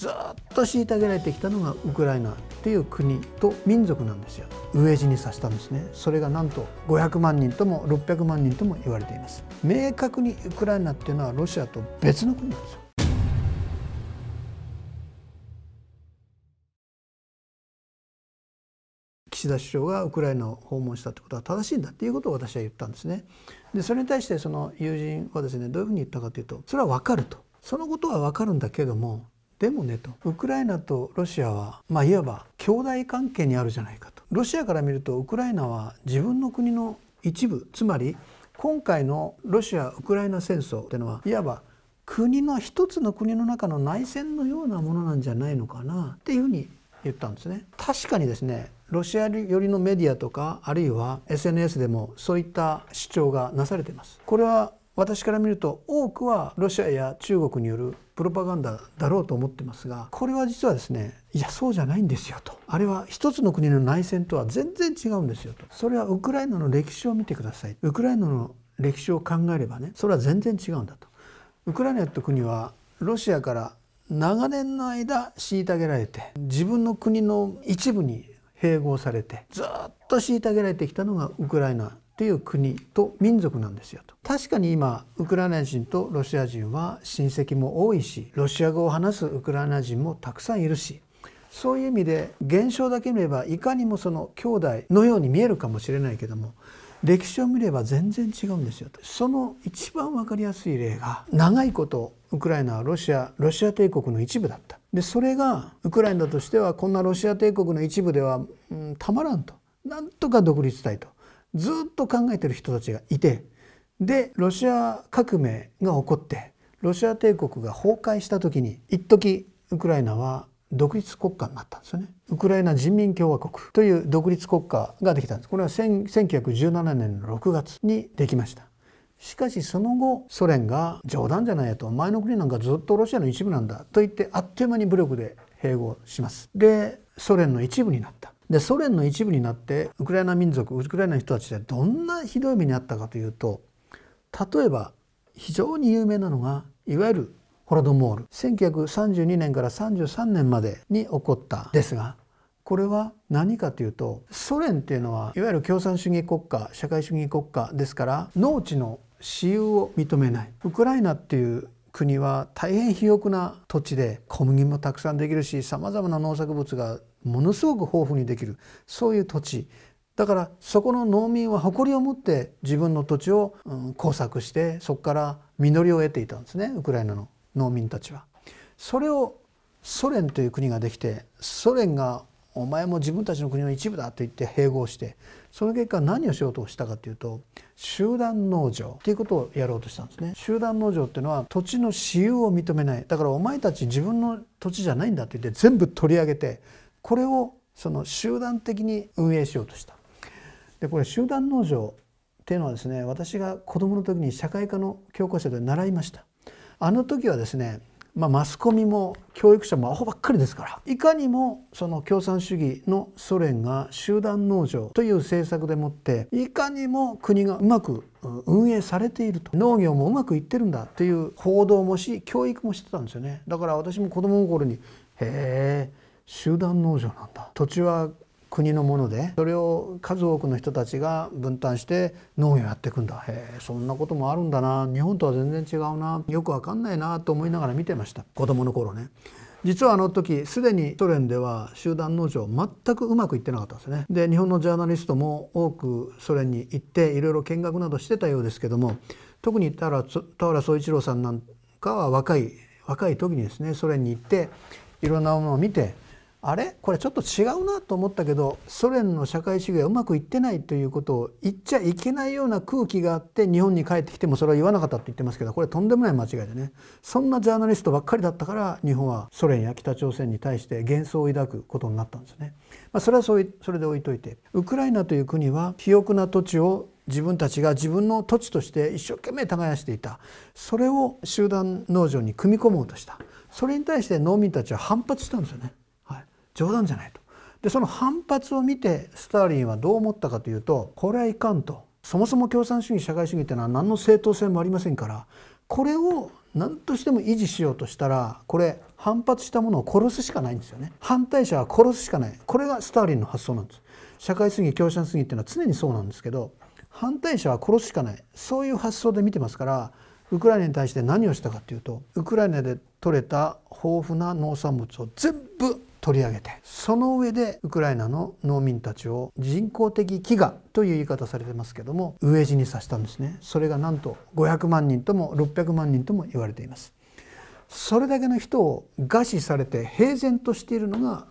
ずっと虐げられてきたのがウクライナっていう国と民族なんですよ飢え死にさせたんですねそれがなんと500万人とも600万人とも言われています明確にウクライナっていうのはロシアと別の国なんですよ岸田首相がウクライナを訪問したってことは正しいんだっていうことを私は言ったんですね。でそれに対してその友人はですねどういうふうに言ったかというとそれはわかるとそのことはわかるんだけどもでもねとウクライナとロシアは、まあ、いわば兄弟関係にあるじゃないかとロシアから見るとウクライナは自分の国の一部つまり今回のロシア・ウクライナ戦争というのはいわば国の一つの国の中の内戦のようなものなんじゃないのかなっていうふうに言ったんですね確かにですねロシア寄りのメディアとかあるいは SNS でもそういった主張がなされていますこれは私から見ると多くはロシアや中国によるプロパガンダだろうと思ってますがこれは実はですねいやそうじゃないんですよとあれは一つの国の内戦とは全然違うんですよとそれはウクライナの歴史を見てくださいウクライナの歴史を考えればねそれは全然違うんだとウクライナって国はロシアから長年の間虐げられて自分の国の一部に併合されてずっと虐げられてきたのがウクライナっていう国と民族なんですよと確かに今ウクライナ人とロシア人は親戚も多いしロシア語を話すウクライナ人もたくさんいるしそういう意味で現象だけ見ればいかにもその兄弟のように見えるかもしれないけども歴史を見れば全然違うんですよとその一番分かりやすい例が長いことウクライナはロシアロシア帝国の一部だったでそれがウクライナとしてはこんなロシア帝国の一部では、うん、たまらんとなんとか独立したいとずっと考えてる人たちがいてでロシア革命が起こってロシア帝国が崩壊した時に一時ウクライナは独立国家になったんですよねウクライナ人民共和国という独立国家ができたんですこれは1917年の6月にできましたしかしその後ソ連が冗談じゃないやと前の国なんかずっとロシアの一部なんだと言ってあっという間に武力で併合しますでソ連の一部になったでソ連の一部になってウクライナ民族ウクライナの人たちでどんなひどい目にあったかというと例えば非常に有名なのがいわゆるホロドモール1932年から33年までに起こったですがこれは何かというとソ連っていうのはいわゆる共産主義国家社会主義国家ですから農地の私有を認めないウクライナっていう国は大変肥沃な土地で小麦もたくさんできるしさまざまな農作物がものすごく豊富にできるそういう土地だからそこの農民は誇りを持って自分の土地を、耕作してそこから実りを得ていたんですねウクライナの農民たちは。それをソ連という国ができてソ連が「お前も自分たちの国の一部だ」と言って併合してその結果何をしようとしたかというと集団農場ということをやろうとしたんですね集団農場っていうのは土地の私有を認めないだからお前たち自分の土地じゃないんだと言って全部取り上げてこれをその集団的に運営しようとした。でこれ集団農場っていうのはですね私が子どもの時に社会科の教科書で習いました。あの時はですねまあ、マスコミも教育者もアホばっかりですからいかにもその共産主義のソ連が集団農場という政策でもっていかにも国がうまく運営されていると農業もうまくいってるんだという報道もし教育もしてたんですよねだから私も子供の頃に「へえ集団農場なんだ土地は国のものでそれを数多くの人たちが分担して農業やっていくんだへえそんなこともあるんだな日本とは全然違うなよくわかんないなと思いながら見てました子供の頃ね実はあの時すでにソ連では集団農場全くうまくいってなかったんですねで日本のジャーナリストも多くソ連に行っていろいろ見学などしてたようですけども特に田原田原総一郎さんなんかは若い若い時にですねソ連に行っていろんなものを見てあれこれちょっと違うなと思ったけどソ連の社会主義はうまくいってないということを言っちゃいけないような空気があって日本に帰ってきてもそれは言わなかったって言ってますけどこれとんでもない間違いでねそんなジャーナリストばっかりだったから日本はソ連や北朝鮮に対して幻想を抱くことになったんですね。まあ、それはそうそれで置いといてウクライナという国は肥沃な土地を自分たちが自分の土地として一生懸命耕していたそれを集団農場に組み込もうとしたそれに対して農民たちは反発したんですよね。冗談じゃないと。でその反発を見てスターリンはどう思ったかというとこれはいかんとそもそも共産主義社会主義ってのは何の正当性もありませんからこれを何としても維持しようとしたらこれ反発したものを殺すしかないんですよね反対者は殺すしかないこれがスターリンの発想なんです社会主義共産主義っていうのは常にそうなんですけど反対者は殺すしかないそういう発想で見てますからウクライナに対して何をしたかっていうとウクライナで取れた豊富な農産物を全部取り上げてその上でウクライナの農民たちを人工的飢餓という言い方されてますけども飢え死にさせたんですねそれがなんと500万人とも600万人とも言われていますそれだけの人を餓死されて平然としているのが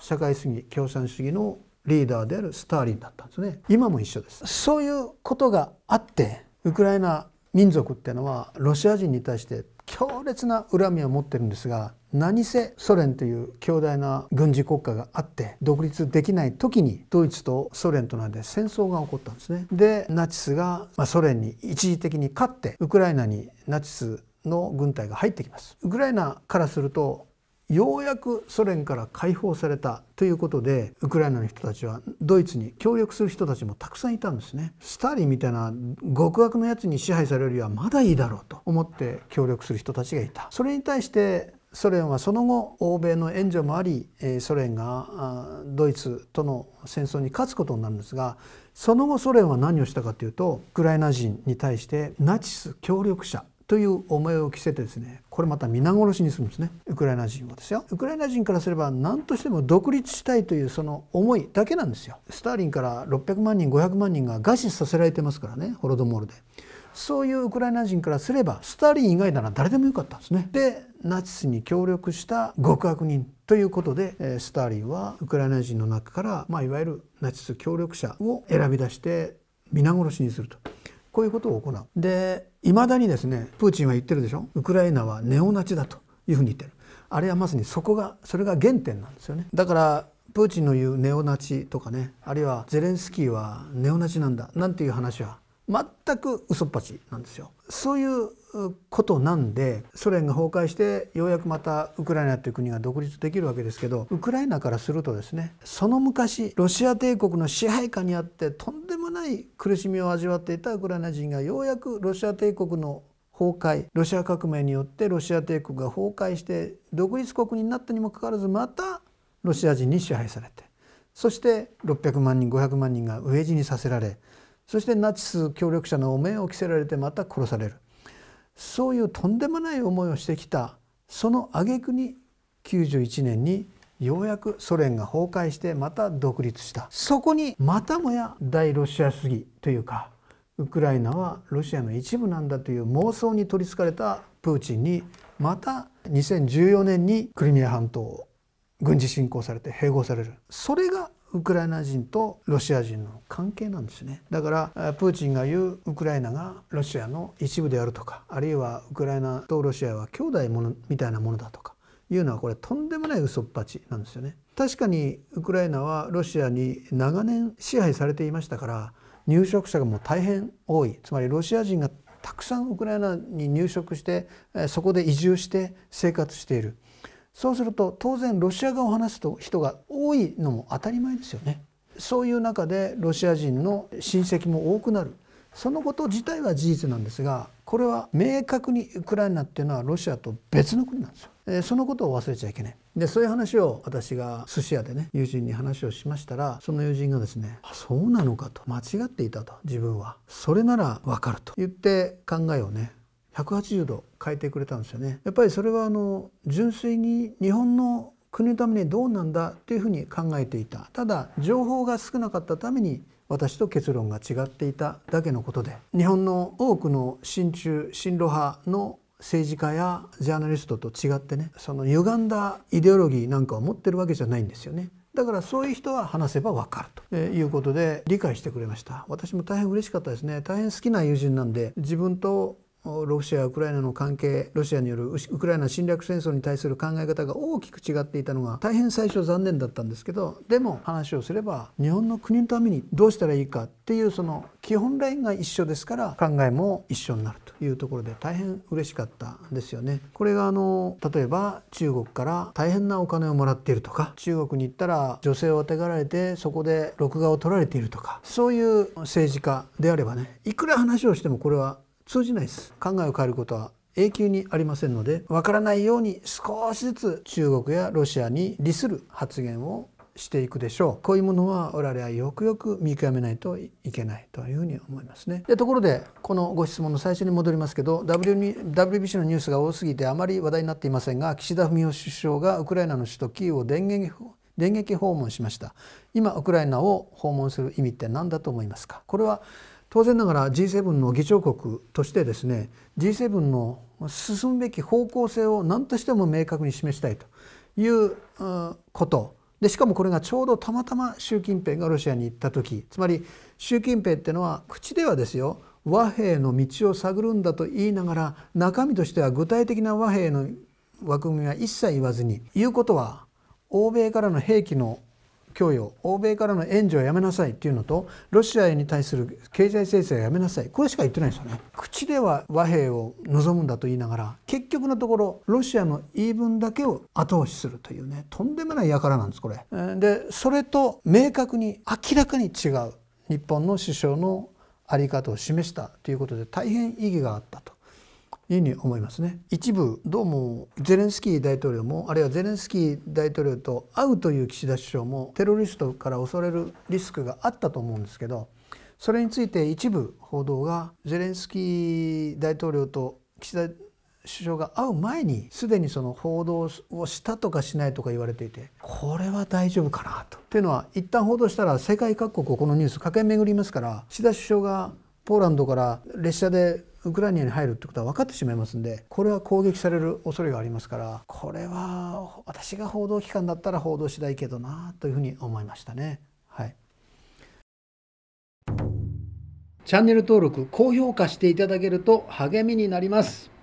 社会主義共産主義のリーダーであるスターリンだったんですね今も一緒ですそういうことがあってウクライナ民族っていうのはロシア人に対して強烈な恨みを持ってるんですが何せソ連という強大な軍事国家があって独立できない時にドイツとソ連との間で戦争が起こったんですね。でナチスが、まソ連に一時的に勝ってウクライナにナチスの軍隊が入ってきます。ウクライナからするとようやくソ連から解放されたということでウクライナの人たちはドイツに協力する人たちもたくさんいたんですねスターリンみたいな極悪のやつに支配されるよりはまだいいだろうと思って協力する人たちがいたそれに対してソ連はその後欧米の援助もありソ連がドイツとの戦争に勝つことになるんですがその後ソ連は何をしたかというとウクライナ人に対してナチス協力者という思いを着せてですねこれまた皆殺しにするんですねウクライナ人はですよウクライナ人からすれば何としても独立したいというその思いだけなんですよスターリンから600万人500万人が餓死させられてますからねホロドモールでそういうウクライナ人からすればスターリン以外なら誰でもよかったんですねでナチスに協力した極悪人ということでスターリンはウクライナ人の中から、まあ、いわゆるナチス協力者を選び出して皆殺しにすると。こういうことを行う。でいまだにですねプーチンは言ってるでしょウクライナはネオナチだというふうに言ってる。あれはまさにそこがそれが原点なんですよね。だからプーチンの言うネオナチとかねあるいはゼレンスキーはネオナチなんだなんていう話は全く嘘っぱちなんですよ。そういうことなんでソ連が崩壊してようやくまたウクライナという国が独立できるわけですけどウクライナからするとですねその昔ロシア帝国の支配下にあってとんでもない苦しみを味わっていたウクライナ人がようやくロシア帝国の崩壊ロシア革命によってロシア帝国が崩壊して独立国になったにもかかわらずまたロシア人に支配されてそして600万人500万人が飢え死にさせられそしてナチス協力者の汚名を着せられてまた殺されるそういうとんでもない思いをしてきたその挙句に91年にようやくソ連が崩壊してまた独立したそこにまたもや大ロシア主義というかウクライナはロシアの一部なんだという妄想に取りつかれたプーチンにまた2014年にクリミア半島を軍事侵攻されて併合されるそれがウクライナ人とロシア人の関係なんですねだからプーチンが言うウクライナがロシアの一部であるとかあるいはウクライナとロシアは兄弟ものみたいなものだとかいうのはこれとんでもない嘘っぱちなんですよね確かにウクライナはロシアに長年支配されていましたから入植者がもう大変多いつまりロシア人がたくさんウクライナに入植してそこで移住して生活しているそうすると当然ロシア語を話す人が多いのも当たり前ですよね。そういう中でロシア人の親戚も多くなるそのこと自体は事実なんですがこれは明確にウクライナっていうのはロシアと別の国なんですよ。そのことを忘れちゃいけないでそういう話を私が寿司屋でね友人に話をしましたらその友人がですねあそうなのかと間違っていたと自分はそれならわかると言って考えをね180度変えてくれたんですよねやっぱりそれはあの純粋に日本の国のためにどうなんだというふうに考えていたただ情報が少なかったために私と結論が違っていただけのことで日本の多くの親中親ロ派の政治家やジャーナリストと違ってねその歪んだイデオロギーなんかを持ってるわけじゃないんですよねだからそういう人は話せば分かるということで理解してくれました私も大変嬉しかったですね大変好きな友人なんで自分とロシア・ウクライナの関係ロシアによるウクライナ侵略戦争に対する考え方が大きく違っていたのが大変最初残念だったんですけどでも話をすれば日本の国のためにどうしたらいいかっていうその基本ラインが一緒ですから考えも一緒になるというところで大変嬉しかったんですよね。これがあの例えば中国から大変なお金をもらっているとか中国に行ったら女性をあてがられてそこで録画を取られているとかそういう政治家であればねいくら話をしてもこれは通じないです考えを変えることは永久にありませんのでわからないように少しずつ中国やロシアに利する発言をしていくでしょうこういうものは我々はよくよく見極めないといけないというふうに思いますねでところでこのご質問の最初に戻りますけど WBC のニュースが多すぎてあまり話題になっていませんが岸田文雄首相がウクライナの首都キーウを電電撃訪問しました今ウクライナを訪問する意味って何だと思いますかこれは当然ながら G7 の議長国としてですね G7 の進むべき方向性を何としても明確に示したいということでしかもこれがちょうどたまたま習近平がロシアに行った時つまり習近平ってのは口ではですよ和平の道を探るんだと言いながら中身としては具体的な和平の枠組みは一切言わずに言うことは欧米からの兵器の供与欧米からの援助はやめなさいっていうのとロシアに対する経済制裁をやめなさいこれしか言ってないですよね口では和平を望むんだと言いながら結局のところロシアの言い分だけを後押しするというねとんでもない輩なんですこれでそれと明確に明らかに違う日本の首相の在り方を示したということで大変意義があったというふうに思いますね一部どうもゼレンスキー大統領もあるいはゼレンスキー大統領と会うという岸田首相もテロリストから恐れるリスクがあったと思うんですけどそれについて一部報道がゼレンスキー大統領と岸田首相が会う前にすでにその報道をしたとかしないとか言われていてこれは大丈夫かなと。というのは一旦報道したら世界各国このニュース駆け巡りますから岸田首相がポーランドから列車でウクライナに入るってことは分かってしまいますんでこれは攻撃される恐れがありますからこれは私が報道機関だったら報道し第いけどなというふうに思いましたね。はいチャンネル登録、高評価していただけると励みになります。